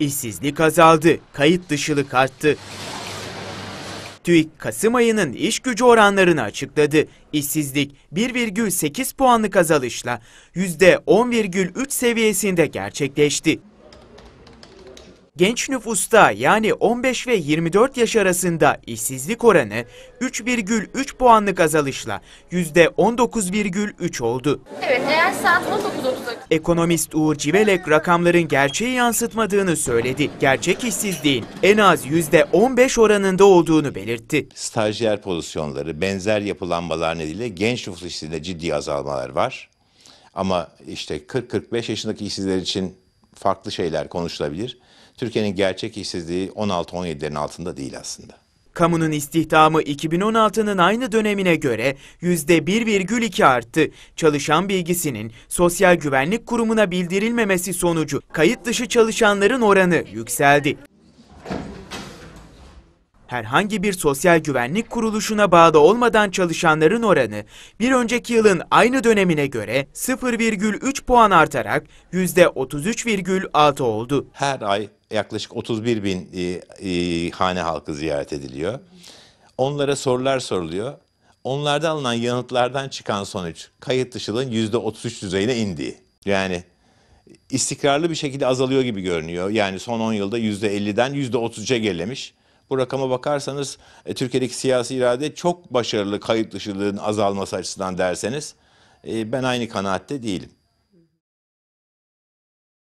İşsizlik azaldı, kayıt dışılık arttı. TÜİK Kasım ayının iş gücü oranlarını açıkladı. İşsizlik 1,8 puanlık azalışla %10,3 seviyesinde gerçekleşti. Genç nüfusta yani 15 ve 24 yaş arasında işsizlik oranı 3,3 puanlık azalışla %19,3 oldu. Evet eğer saat 19.30'da... Ekonomist Uğur Civelek rakamların gerçeği yansıtmadığını söyledi. Gerçek işsizliğin en az %15 oranında olduğunu belirtti. Stajyer pozisyonları, benzer yapılanmalar nedeniyle genç nüfus işsizliğinde ciddi azalmalar var. Ama işte 40-45 yaşındaki işsizler için farklı şeyler konuşulabilir. Türkiye'nin gerçek işsizliği 16-17'lerin altında değil aslında. Kamunun istihdamı 2016'nın aynı dönemine göre %1,2 arttı. Çalışan bilgisinin Sosyal Güvenlik Kurumu'na bildirilmemesi sonucu kayıt dışı çalışanların oranı yükseldi. Herhangi bir sosyal güvenlik kuruluşuna bağlı olmadan çalışanların oranı bir önceki yılın aynı dönemine göre 0,3 puan artarak %33,6 oldu. Her ay yaklaşık 31 bin e, e, hane halkı ziyaret ediliyor. Onlara sorular soruluyor. Onlardan alınan yanıtlardan çıkan sonuç kayıt dışılığın %33 düzeyine indiği. Yani istikrarlı bir şekilde azalıyor gibi görünüyor. Yani son 10 yılda %50'den 30'a gerilemiş. Bu rakama bakarsanız e, Türkiye'deki siyasi irade çok başarılı kayıt dışılığın azalması açısından derseniz e, ben aynı kanaatte değilim.